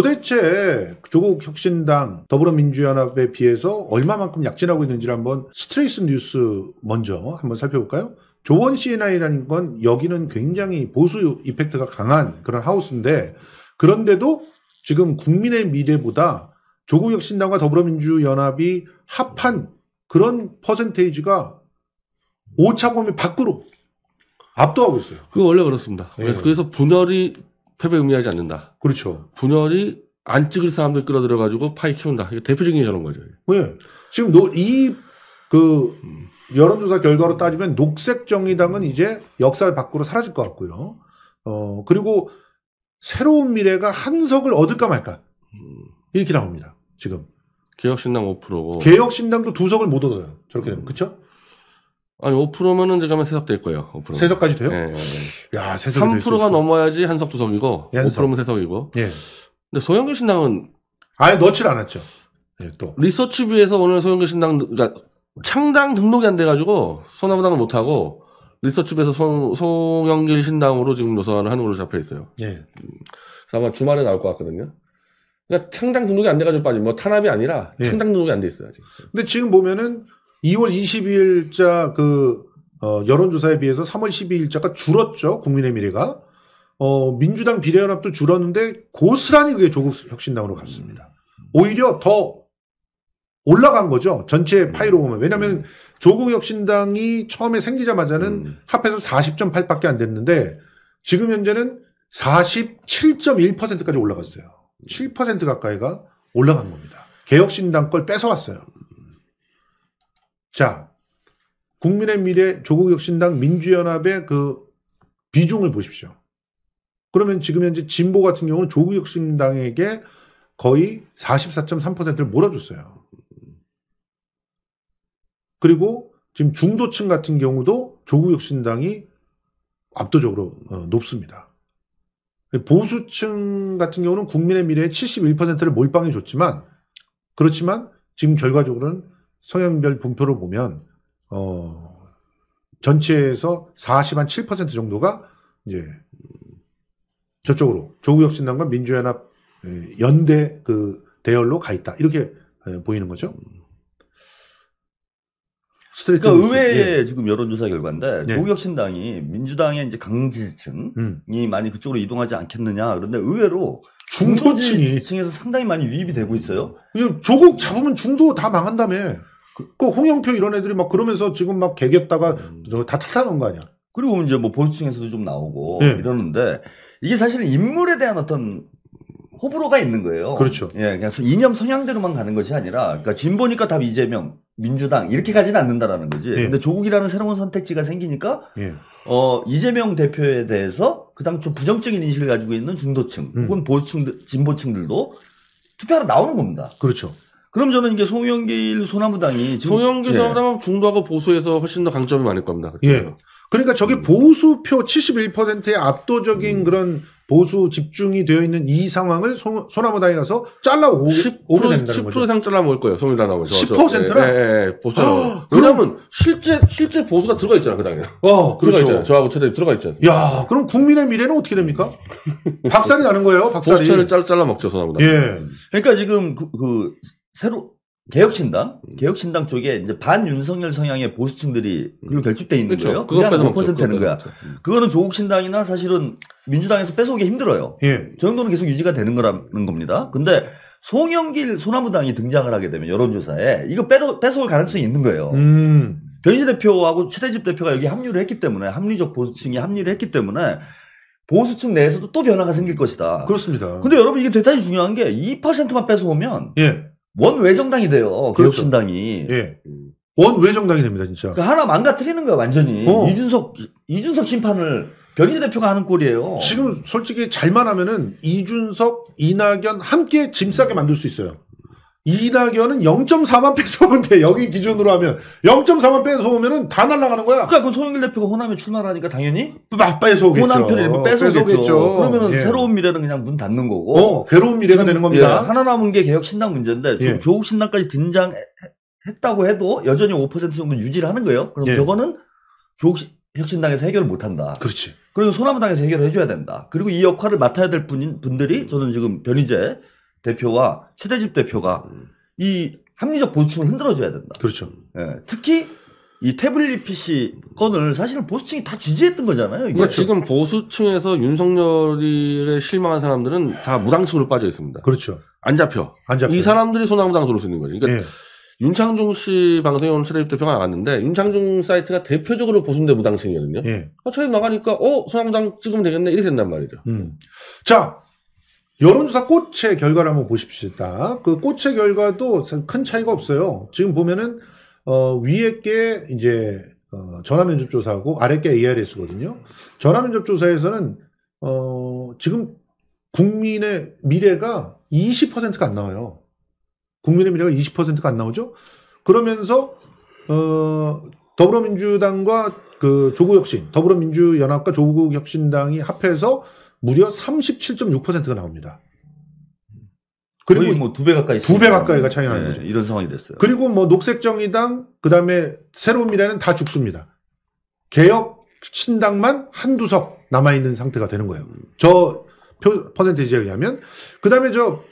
도대체 조국 혁신당 더불어민주연합에 비해서 얼마만큼 약진하고 있는지를 한번 스트레이스 뉴스 먼저 한번 살펴볼까요? 조원 CNI라는 건 여기는 굉장히 보수 이펙트가 강한 그런 하우스인데 그런데도 지금 국민의 미래보다 조국 혁신당과 더불어민주연합이 합한 그런 퍼센테이지가 오차범위 밖으로 압도하고 있어요. 그 원래 그렇습니다. 네. 그래서 분열이 패배 의미하지 않는다. 그렇죠. 분열이 안 찍을 사람들 끌어들여가지고 파이 키운다. 이게 대표적인 게 저런 거죠. 예. 지금 노, 이, 그, 음. 여론조사 결과로 따지면 녹색 정의당은 이제 역사 밖으로 사라질 것 같고요. 어, 그리고 새로운 미래가 한석을 얻을까 말까. 음. 이렇게 나옵니다. 지금. 개혁신당 5%. 개혁신당도 두 석을 못 얻어요. 저렇게 되면. 음. 그쵸? 아니 5%면은 제가 하면 세석 될 거예요. 5%. 세석까지 돼요? 예. 예, 예. 야, 세석 3%가 넘어야지 한석 두석이고 예, 한석. 5%면 세석이고. 예. 근데 소형교 신당은 아예 넣질 않았죠. 예, 또 리서치뷰에서 오늘 소형교 신당 그러니까 창당 등록이 안 돼가지고 소나무당을 못하고 리서치뷰에서 송, 송영길 신당으로 지금 노선을 하는 걸로 잡혀 있어요. 예. 음, 그래서 아마 주말에 나올 것 같거든요. 그러니까 창당 등록이 안 돼가지고 빠진 뭐 탄압이 아니라 창당 등록이 안 돼 있어요 아직. 근데 지금 보면은 2월 22일자 그 어, 여론조사에 비해서 3월 12일자가 줄었죠. 국민의 미래가. 어, 민주당 비례연합도 줄었는데 고스란히 그게 조국 혁신당으로 갔습니다. 오히려 더 올라간 거죠. 전체 음. 파이로 보면. 왜냐하면 음. 조국 혁신당이 처음에 생기자마자는 음. 합해서 40.8밖에 안 됐는데 지금 현재는 47.1%까지 올라갔어요. 7% 가까이가 올라간 겁니다. 개혁신당 걸 뺏어왔어요. 자, 국민의 미래 조국혁신당 민주연합의 그 비중을 보십시오. 그러면 지금 현재 진보 같은 경우는 조국혁신당에게 거의 44.3%를 몰아줬어요. 그리고 지금 중도층 같은 경우도 조국혁신당이 압도적으로 어, 높습니다. 보수층 같은 경우는 국민의 미래의 71%를 몰빵해 줬지만 그렇지만 지금 결과적으로는 성향별 분포를 보면 어 전체에서 40한 7% 정도가 이제 저쪽으로 조국혁신당과 민주연합 연대 그 대열로 가 있다 이렇게 보이는 거죠. 그러니까 의외의 예. 지금 여론조사 결과인데 예. 네. 조국혁신당이 민주당의 이제 강지층이 음. 많이 그쪽으로 이동하지 않겠느냐 그런데 의외로 중도층이 중에서 상당히 많이 유입이 되고 있어요. 조국 잡으면 중도 다 망한다며. 그, 그 홍영표 이런 애들이 막 그러면서 지금 막 개겼다가 음. 다 탈당한 거 아니야. 그리고 이제 뭐 보수층에서도 좀 나오고 네. 이러는데 이게 사실은 인물에 대한 어떤 호불호가 있는 거예요. 그렇죠. 예, 그래서 이념 성향대로만 가는 것이 아니라, 그러니까 진보니까 다 이재명, 민주당 이렇게 가지는 않는다라는 거지. 예. 근데 조국이라는 새로운 선택지가 생기니까, 예. 어 이재명 대표에 대해서 그 당초 부정적인 인식을 가지고 있는 중도층, 음. 혹은 보수층, 진보층들도 투표하러 나오는 겁니다. 그렇죠. 그럼 저는 이제 송영길 소나무당이 지금 송영길 예. 소나무당은 예. 중도하고 보수에서 훨씬 더 강점이 많을 겁니다. 그렇죠? 예. 그러니까 저게 음. 보수표 71%의 압도적인 음. 그런 보수 집중이 되어 있는 이 상황을 소, 나무당에 가서 잘라 오게 10%, 된다는 거죠. 10% 잘라 먹을 거예요. 소나무당은 10%라? 예, 예, 예 보수 아, 왜냐면 실제 실제 보수가 들어가 있잖아 그 당에. 어, 아, 그렇죠. 있잖아. 저하고 최대 들어가 있잖아. 야, 그럼 국민의 미래는 어떻게 됩니까? 박살이 나는 거예요. 박살이. 보수를 잘라 먹죠 소나무당. 예. 그러니까 지금 그, 그 새로 개혁신당, 음. 개혁신당 쪽에 이제 반윤석열 성향의 보수층들이 음. 그리고 결집돼 있는 그쵸, 그렇죠. 거예요. 그게 한5%는 거야. 음. 그거는 조국신당이나 사실은 민주당에서 뺏어오기 힘들어요. 예. 저 정도는 계속 유지가 되는 거라는 겁니다. 근데 송영길 소나무당이 등장을 하게 되면 여론조사에 이거 빼도, 뺏어올 가능성이 있는 거예요. 음. 변희재 대표하고 최대집 대표가 여기 합류를 했기 때문에 합리적 보수층이 합류를 했기 때문에 보수층 내에서도 또 변화가 생길 것이다. 그렇습니다. 근데 여러분 이게 대단히 중요한 게 2%만 뺏어오면 예. 원외정당이 돼요. 그렇 개혁신당이. 예. 원외정당이 됩니다, 진짜. 그러니까 하나 망가뜨리는 거야, 완전히. 어. 이준석, 이준석 심판을 변희재 대표가 하는 꼴이에요. 지금 솔직히 잘만 하면은 이준석, 이낙연 함께 짐 싸게 만들 수 있어요. 이낙연은 0.4만 뺏어오는데 여기 기준으로 하면 0.4만 뺏어오면은 다 날아가는 거야. 그니까 그건 송영길 대표가 호남에 출마하니까 당연히 막 뭐 뺏어오겠죠. 호남 편을 뺏어오겠죠. 그러면은 예. 새로운 미래는 그냥 문 닫는 거고. 어, 괴로운 미래가 되는 겁니다. 예, 하나 남은 게 개혁 신당 문제인데 예. 조국 신당까지 등장했다고 해도 여전히 5% 정도 유지를 하는 거예요. 그럼 예. 저거는 조국 혁신당에서 해결을 못 한다. 그렇지. 그리고 소나무당에서 해결을 해줘야 된다. 그리고 이 역할을 맡아야 될 분, 분들이 저는 지금 변희재 대표와 최대집 대표가 음. 이 합리적 보수층을 흔들어줘야 된다. 그렇죠. 예, 특히 이 태블릿 PC 건을 사실은 보수층이 다 지지했던 거잖아요. 이게. 그러니까 지금 보수층에서 윤석열이 실망한 사람들은 다 무당층으로 빠져 있습니다. 그렇죠. 안 잡혀. 안 잡혀. 이 사람들이 소나무당 들어올 수 있는 거죠. 그러니까 예. 윤창중 씨 방송에 오늘 최대집 대표가 나갔는데 윤창중 사이트가 대표적으로 보수대 무당층이거든요. 예. 아, 어, 최대 나가니까 어 소나무당 찍으면 되겠네 이렇게 된단 말이죠. 음. 자 여론조사 꽃의 결과를 한번 보십시다. 그 꽃의 결과도 큰 차이가 없어요. 지금 보면은 어, 위에 게 이제 어, 전화면접 조사하고 아래 게 ARS거든요. 전화면접 조사에서는 어, 지금 국민의 미래가 20%가 안 나와요. 국민의 미래가 20%가 안 나오죠. 그러면서 어, 더불어민주당과 그 조국혁신, 더불어민주연합과 조국혁신당이 합해서 무려 37.6%가 나옵니다. 그리고 뭐 두 배 가까이 두배 가까이가 차이 나는 네, 거죠. 이런 상황이 됐어요. 그리고 뭐 녹색정의당 그다음에 새로미래는 운다 죽습니다. 개혁 신당만 한두 석 남아 있는 상태가 되는 거예요. 저 표, 퍼센테이지에 의하면 그다음에 저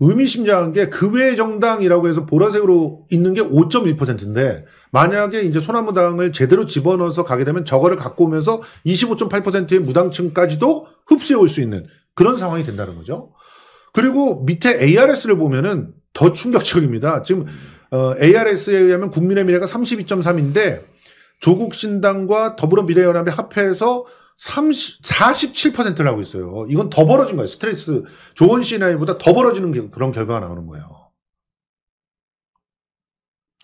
의미심장한 게 그 외 정당이라고 해서 보라색으로 있는 게 5.1%인데 만약에 이제 소나무당을 제대로 집어넣어서 가게 되면 저거를 갖고 오면서 25.8%의 무당층까지도 흡수해 올 수 있는 그런 상황이 된다는 거죠. 그리고 밑에 ARS를 보면은 더 충격적입니다. 지금 어, ARS에 의하면 국민의 미래가 32.3인데 조국 신당과 더불어 미래연합이 합해서 30, 47%를 하고 있어요. 이건 더 벌어진 거예요. 스트레스 조원 씨나이보다 더 벌어지는 그런 결과가 나오는 거예요.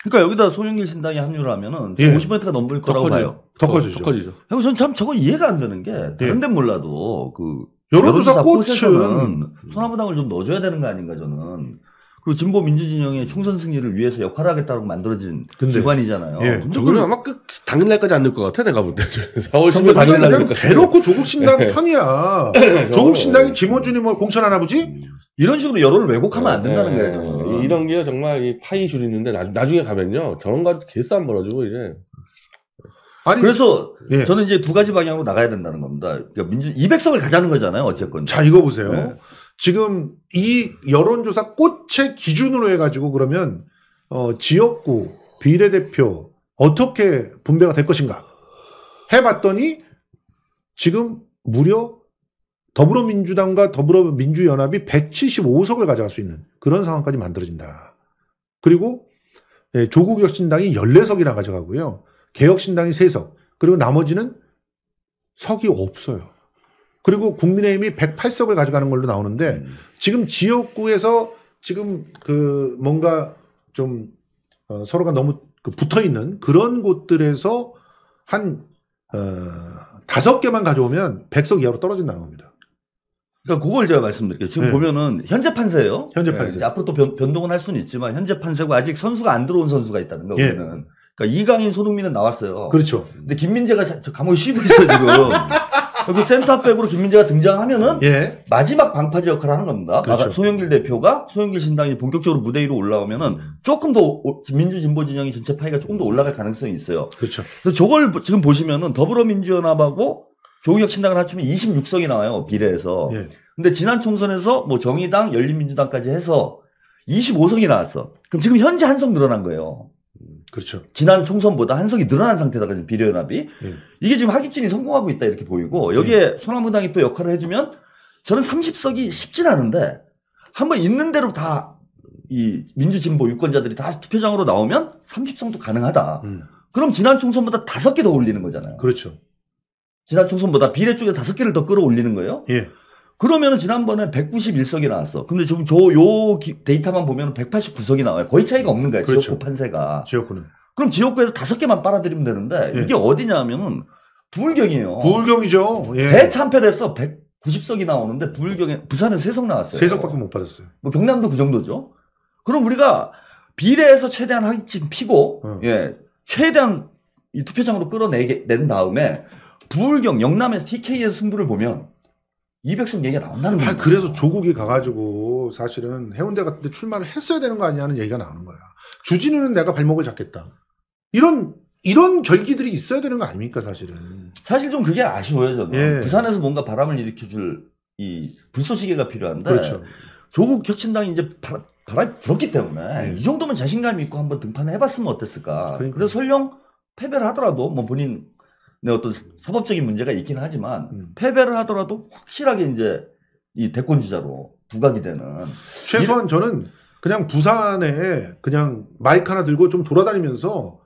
그러니까 여기다 송영길 신당이 합류를 하면은 예. 50%가 넘을 거라고 커지죠. 봐요. 더 커지죠. 더 커지죠. 그리고 전참 저거 이해가 안 되는 게그런데 예. 몰라도 그 여론조사 꽃은 소나무당을 좀 넣어줘야 되는 거 아닌가 저는. 그리고 진보 민주진영의 총선 승리를 위해서 역할을 하겠다고 만들어진 근데, 기관이잖아요. 예, 저는 그걸... 아마 그 당일날까지 안 될 것 같아 내가 볼 때. 4월 10일 당일날 대놓고 조국신당 편이야. 예. 조국신당이 김원준이 뭐 공천한 아버지? 이런 식으로 여론을 왜곡하면 안 된다는 네, 거예요. 이런 게 정말 이 파이 줄이는데 나, 중에 가면요 저런 거 개싸움 벌어지고 이제. 아니, 그래서 예. 저는 이제 두 가지 방향으로 나가야 된다는 겁니다. 그러니까 민주 이백석을 가자는 거잖아요 어쨌건. 자 이거 보세요. 네. 지금 이 여론조사 꽃의 기준으로 해가지고 그러면 어, 지역구 비례대표 어떻게 분배가 될 것인가 해봤더니 지금 무려 더불어민주당과 더불어민주연합이 175석을 가져갈 수 있는 그런 상황까지 만들어진다. 그리고 예, 조국 혁신당이 14석이나 가져가고요. 개혁신당이 3석. 그리고 나머지는 석이 없어요. 그리고 국민의힘이 108석을 가져가는 걸로 나오는데 음. 지금 지역구에서 지금 그 뭔가 좀 어, 서로가 너무 그 붙어 있는 그런 곳들에서 한 어, 다섯 개만 가져오면 100석 이하로 떨어진다는 겁니다. 그러니까 그걸 제가 말씀드릴게요. 지금 네. 보면은 현재 판세예요. 현재 예, 판세. 네. 앞으로 또 변, 동은할 수는 있지만 현재 판세고 아직 선수가 안 들어온 선수가 있다는 거예요. 네. 그러니까 이강인, 손흥민은 나왔어요. 그렇죠. 근데 김민재가 감옥에 쉬고 있어 지금. 그 센터백으로 김민재가 등장하면은 예. 마지막 방파제 역할을 하는 겁니다. 그렇죠. 아 소영길 대표가 소영길 신당이 본격적으로 무대 위로 올라오면은 음. 조금 더 민주 진보 진영이 전체 파이가 조금 더 올라갈 가능성이 있어요. 그렇죠. 그래서 저걸 지금 보시면은 더불어민주연합하고 조국혁 신당을 합치면 26석이 나와요 비례에서. 예. 근데 지난 총선에서 뭐 정의당, 열린민주당까지 해서 25석이 나왔어. 그럼 지금 현재 한 석 늘어난 거예요. 그렇죠. 지난 총선보다 한석이 늘어난 상태다 지금 비례연합이 예. 이게 지금 하기진이 성공하고 있다 이렇게 보이고 여기에 예. 소나무당이 또 역할을 해주면 저는 30석이 쉽진 않은데 한번 있는 대로 다 이 민주진보 유권자들이 다 투표장으로 나오면 30석도 가능하다. 음. 그럼 지난 총선보다 다섯 개 더 올리는 거잖아요. 그렇죠. 지난 총선보다 비례 쪽에 다섯 개를 더 끌어올리는 거예요. 예. 그러면 지난번에 191석이 나왔어. 근데 지금 저요 데이터만 보면 189석이 나와요. 거의 차이가 없는 거예 그렇죠. 지역구 판세가. 지역구는. 그럼 지역구에서 다섯 개만 빨아들이면 되는데 예. 이게 어디냐면은 부울경이에요. 부울경이죠. 예. 대참패됐어. 190석이 나오는데 부울경에 부산에 세석 나왔어요. 세석밖에 못 받았어요. 뭐 경남도 그 정도죠. 그럼 우리가 비례해서 최대한 한층 피고 어. 예. 최대한 이 투표장으로 끌어내낸 다음에 부울경 영남에서 TK에서 승부를 보면 200승 얘기가 나온다는 아, 거예요. 그래서 조국이 가가지고 사실은 해운대 같은데 출마를 했어야 되는 거 아니냐는 얘기가 나오는 거야. 주진우는 내가 발목을 잡겠다. 이런 이런 결기들이 있어야 되는 거 아닙니까 사실은. 사실 좀 그게 아쉬워요 저는. 예. 부산에서 뭔가 바람을 일으켜줄 이 불쏘시개가 필요한데 그렇죠. 조국 혁신당이 이제 바람, 바람이 불었기 때문에 예. 이 정도면 자신감 있고 한번 등판을 해봤으면 어땠을까. 그러니까. 그래서 설령 패배를 하더라도 뭐 본인 근데 네, 어떤 사법적인 문제가 있긴 하지만 음. 패배를 하더라도 확실하게 이제 이 대권 주자로 부각이 되는 최소한 이 저는 그냥 부산에 그냥 마이크 하나 들고 좀 돌아다니면서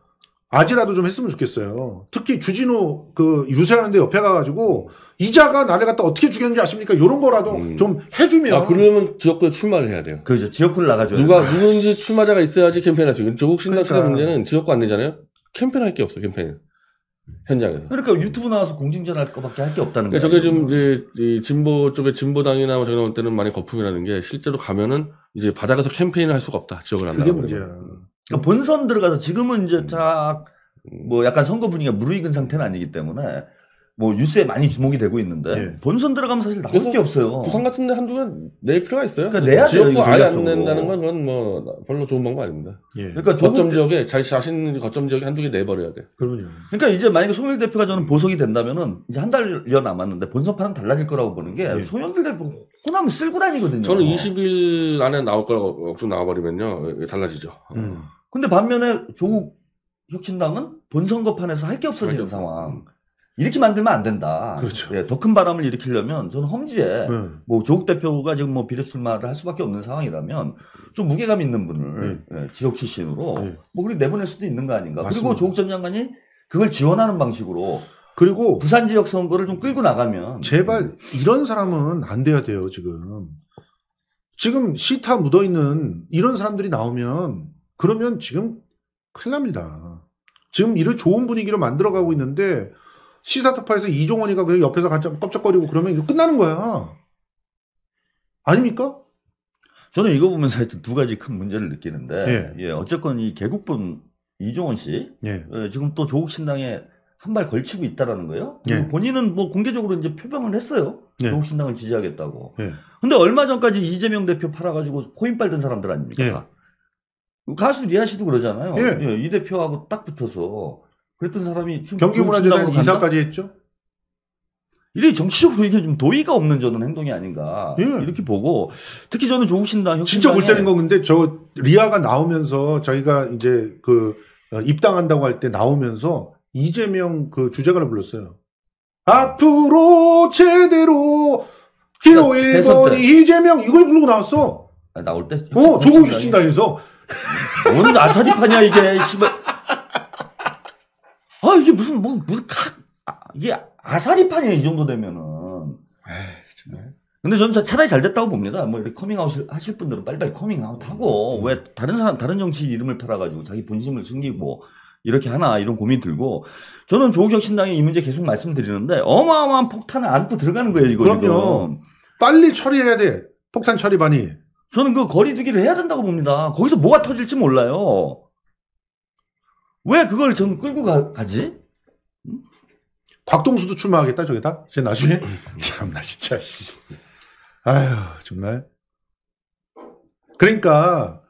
아지라도 좀 했으면 좋겠어요. 특히 주진우 그 유세하는데 옆에 가가지고 이자가 나를 갖다 어떻게 죽였는지 아십니까? 이런 거라도 음. 좀 해주면. 아 그러면 지역구 출마를 해야 돼요. 그죠. 지역구를 나가죠. 누가 누군지 출마자가 있어야지 캠페인할 수 있고. 조국 신당 그러니까. 문제는 지역구 안 되잖아요. 캠페인할 게 없어 캠페인. 현장에서. 그러니까 유튜브 나와서 공중전할 것밖에 할 게 없다는 그러니까 거예요. 저게 좀 이제 이 진보 쪽에 진보당이나 뭐 저기 때는 많이 거품이라는 게 실제로 가면은 이제 바닥에서 캠페인을 할 수가 없다. 지역을 안나 그게 문제야. 그러니까 본선 들어가서 지금은 이제 다뭐 약간 선거 분위기가 무르익은 상태는 아니기 때문에 뭐 뉴스에 많이 주목이 되고 있는데 예. 본선 들어가면 사실 나올 게 없어요. 부산 같은데 한두번 낼 필요가 있어요. 그러니까 내야 지역구 아예 안 낸다는 건 그건 뭐 별로 좋은 방법 아닙니다. 예. 그러니까 거점 때... 지역에 자, 자신 거점 지역에 한두 개 내버려야 돼. 그럼요. 그러니까 이제 만약에 송일 대표가 저는 보석이 된다면은 이제 한 달여 남았는데 본선판은 달라질 거라고 보는 게 예. 송영길 대표 호남 쓸고 다니거든요. 저는 20일 안에 나올 거라고 억수 나와버리면요 달라지죠. 음. 근데 반면에 조국 혁신당은 본선거판에서 할 게 없어지는 상황. 음. 이렇게 만들면 안 된다. 그렇죠. 예, 더 큰 바람을 일으키려면 저는 험지에 네. 뭐 조국 대표가 지금 뭐 비례 출마를 할 수밖에 없는 상황이라면 좀 무게감 있는 분을 네. 예, 지역 출신으로 네. 뭐그렇 내보낼 수도 있는 거 아닌가. 맞습니다. 그리고 조국 전 장관이 그걸 지원하는 방식으로 그리고 부산 지역 선거를 좀 끌고 나가면 제발 이런 사람은 안 돼야 돼요 지금 지금 시타 묻어 있는 이런 사람들이 나오면 그러면 지금 큰일 납니다. 지금 이를 좋은 분위기로 만들어가고 있는데 시사특파에서 이종원이가 그냥 옆에서 가짝 껍적거리고 그러면 이거 끝나는 거야. 아닙니까? 저는 이거 보면서 하여튼 두 가지 큰 문제를 느끼는데, 예, 예 어쨌건 이 개국분 이종원 씨, 예. 예 지금 또 조국 신당에 한 발 걸치고 있다라는 거예요. 예. 본인은 뭐 공개적으로 이제 표방을 했어요. 예. 조국 신당을 지지하겠다고. 예. 근데 얼마 전까지 이재명 대표 팔아가지고 코인 빨던 사람들 아닙니까? 예. 가수 리아 씨도 그러잖아요. 예. 예 이 대표하고 딱 붙어서 그랬던 사람이 경기문화재단 이사까지 했죠. 이래 정치적으로 이게 좀 도의가 없는 저는 행동이 아닌가 예. 이렇게 보고 특히 저는 조국 신다 진짜 골 때린 건 근데 저 리아가 나오면서 자기가 이제 그 입당한다고 할 때 나오면서 이재명 그 주제가를 불렀어요. 앞으로 제대로 기호 1번 이재명 이걸 부르고 나왔어. 아, 나올 때. 어, 조국이 친다면서. 뭔아사리파냐 이게. 아 이게 무슨 뭐 무슨 카 아, 이게 아사리판이야 이 정도 되면은. 에이, 정말. 근데 저는 차라리 잘 됐다고 봅니다. 뭐 이렇게 커밍아웃 하실 분들은 빨리빨리 커밍아웃 하고 음. 왜 다른 사람 다른 정치인 이름을 팔아가지고 자기 본심을 숨기고 이렇게 하나 이런 고민 들고 저는 조국 혁 신당이 이 문제 계속 말씀드리는데 어마어마한 폭탄을 안고 들어가는 거예요 이거 그럼요. 지금. 빨리 처리해야 돼 폭탄 처리반이. 저는 그 거리두기를 해야 된다고 봅니다. 거기서 뭐가 터질지 몰라요. 왜 그걸 전 끌고 가, 가지? 곽동수도 출마하겠다 저기다. 제 나중에 음. 참나 진짜 씨. 아휴 정말. 그러니까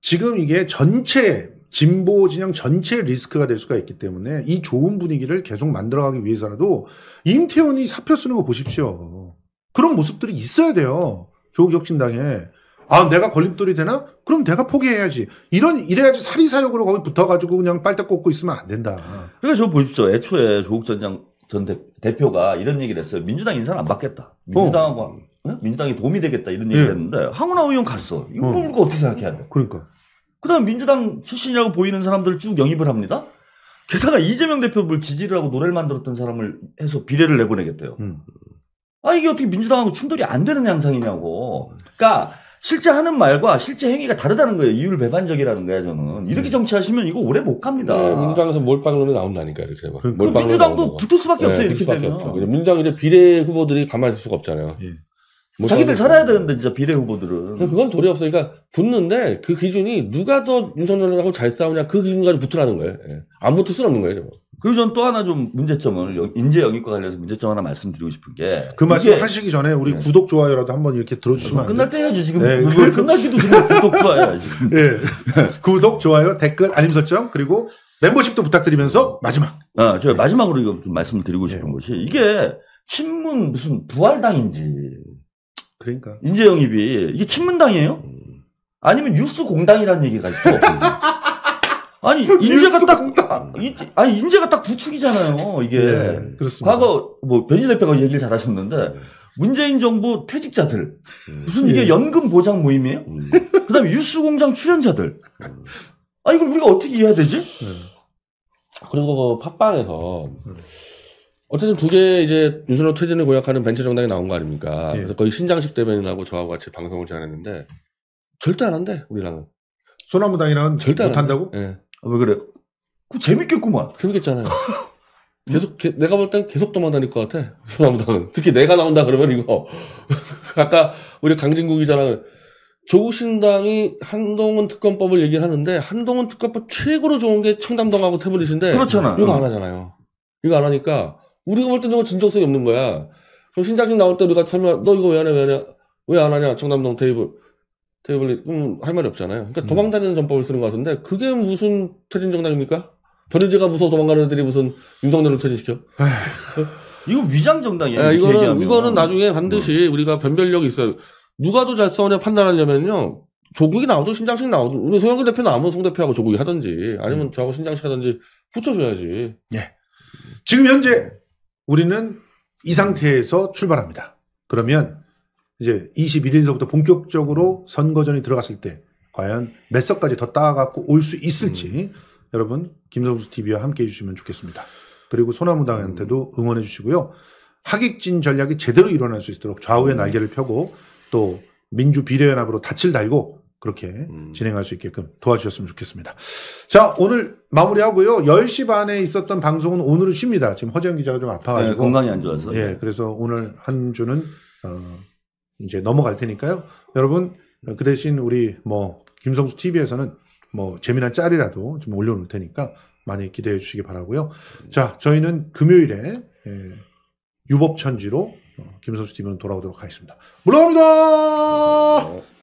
지금 이게 전체 진보 진영 전체 리스크가 될 수가 있기 때문에 이 좋은 분위기를 계속 만들어가기 위해서라도 임태원이 사표 쓰는 거 보십시오. 그런 모습들이 있어야 돼요. 조국혁신당에 아, 내가 걸림돌이 되나? 그럼 내가 포기해야지. 이런, 이래야지 사리사욕으로 거기 붙어가지고 그냥 빨대 꽂고 있으면 안 된다. 그러니까 저 보십시오. 애초에 조국 전장, 전 대, 표가 이런 얘기를 했어요. 민주당 인사는 안 받겠다. 민주당하고, 어. 네? 민주당이 도움이 되겠다. 이런 얘기를 네. 했는데, 황운하 의원 갔어. 이거 뽑을 어. 거 어떻게 생각해야 돼? 그러니까. 그 다음 민주당 출신이라고 보이는 사람들을 쭉 영입을 합니다. 게다가 이재명 대표를 지지를 하고 노래를 만들었던 사람을 해서 비례를 내보내겠대요. 음. 아, 이게 어떻게 민주당하고 충돌이 안 되는 양상이냐고. 그러니까, 실제 하는 말과 실제 행위가 다르다는 거예요. 이율 배반적이라는 거야, 저는. 이렇게 네. 정치하시면 이거 오래 못 갑니다. 네, 민주당에서 몰빵론이 나온다니까, 이렇게 막. 몰빵 그 민주당도 붙을 수밖에 네, 없어요, 이렇게 수밖에 되면. 없죠. 민주당 이제 비례 후보들이 가만히 있을 수가 없잖아요. 예. 자기들 살아야 되는데, 진짜 비례 후보들은. 그건 도리 없어요. 그러니까 붙는데 그 기준이 누가 더 윤석열하고 잘 싸우냐 그 기준까지 붙으라는 거예요. 예. 안 붙을 수는 없는 거예요, 저거. 그리고 전 또 하나 좀 문제점을 인재 영입과 관련해서 문제점 하나 말씀드리고 싶은 게 그 말씀 하시기 전에 우리 네. 구독 좋아요라도 한번 이렇게 들어주시면 끝날 때 해야지 지금 네. 그래서... 끝날기도 지금 구독 좋아요 지금 네. 구독 좋아요 댓글 알림 설정 그리고 멤버십도 부탁드리면서 마지막 아, 저 마지막으로 이거 좀 말씀을 드리고 예. 싶은 것이 이게 친문 무슨 부활당인지 그러니까 인재 영입이 이게 친문당이에요? 음. 아니면 뉴스 공당이라는 얘기가 있고 아니 인재가 딱 이, 아니 인재가 딱 두 축이잖아요. 이게 네, 그렇습니다. 과거 뭐 변진 대표가 얘기를 잘하셨는데 네. 문재인 정부 퇴직자들 네. 무슨 이게 예. 연금 보장 모임이에요? 음. 그다음에 뉴스공장 출연자들 음. 아 이걸 우리가 어떻게 이해해야 되지? 네. 그리고 뭐 팟빵에서 어쨌든 두 개 이제 유순호 퇴진을 고약하는 벤처 정당이 나온 거 아닙니까? 예. 그래서 거의 신장식 대변인하고 저하고 같이 방송을 제안했는데 절대 안 한대 우리랑은. 소나무당이랑 절대 안 한다고? 예. 아, 왜 그래요? 그 재밌겠구만. 재밌겠잖아요. 음? 계속 개, 내가 볼 땐 계속 도망다닐 것 같아. 소담무당은 그 특히 내가 나온다 그러면 이거 아까 우리 강진국 기자랑 조국신당이 한동훈 특검법을 얘기 하는데 한동훈 특검법 최고로 좋은 게 청담동하고 태블릿인데 그렇잖아. 이거 안 음. 하잖아요. 이거 안 하니까 우리가 볼땐는 이거 진정성이 없는 거야. 그럼 신장식 나올 때 우리가 설명 너 이거 왜 안 해? 왜 안 해? 왜 안 하냐? 청담동 테이블 테이블리 그할 음, 말이 없잖아요. 그러니까 음. 도망다니는 전법을 쓰는 것같은데 그게 무슨 퇴진 정당입니까? 변희재가 무서워 도망가는 애들이 무슨 윤석열을 퇴진시켜? 이거 위장 정당이야 네, 예, 이거는 얘기하면. 이거는 나중에 반드시 음. 우리가 변별력이 있어요. 누가도 잘써에 판단하려면요. 조국이 나오죠 신장식 나오죠 우리 소영근 대표는 아무 송 대표하고 조국이 하든지 아니면 음. 저하고 신장식 하든지 붙여줘야지. 예. 지금 현재 우리는 이 상태에서 출발합니다. 그러면 이제 21일서부터 본격적으로 선거전이 들어갔을 때 과연 몇 석까지 더 따갖고 올 수 있을지 음. 여러분 김성수 TV와 함께 해주시면 좋겠습니다. 그리고 소나무당한테도 음. 응원해 주시고요. 하객진 전략이 제대로 일어날 수 있도록 좌우의 음. 날개를 펴고 또 민주 비례연합으로 닻을 달고 그렇게 음. 진행할 수 있게끔 도와주셨으면 좋겠습니다. 자, 오늘 마무리하고요. 10시 반에 있었던 방송은 오늘은 쉽니다. 지금 허재영 기자가 좀 아파가지고. 네, 건강이 안 좋아서. 예, 그래서 오늘 한 주는, 어, 이제 넘어갈 테니까요. 여러분 그 대신 우리 뭐 김성수 TV에서는 뭐 재미난 짤이라도 좀 올려놓을 테니까 많이 기대해 주시기 바라고요. 자, 저희는 금요일에 예, 유법 천지로 어, 김성수 TV는 돌아오도록 하겠습니다. 물러갑니다. 어.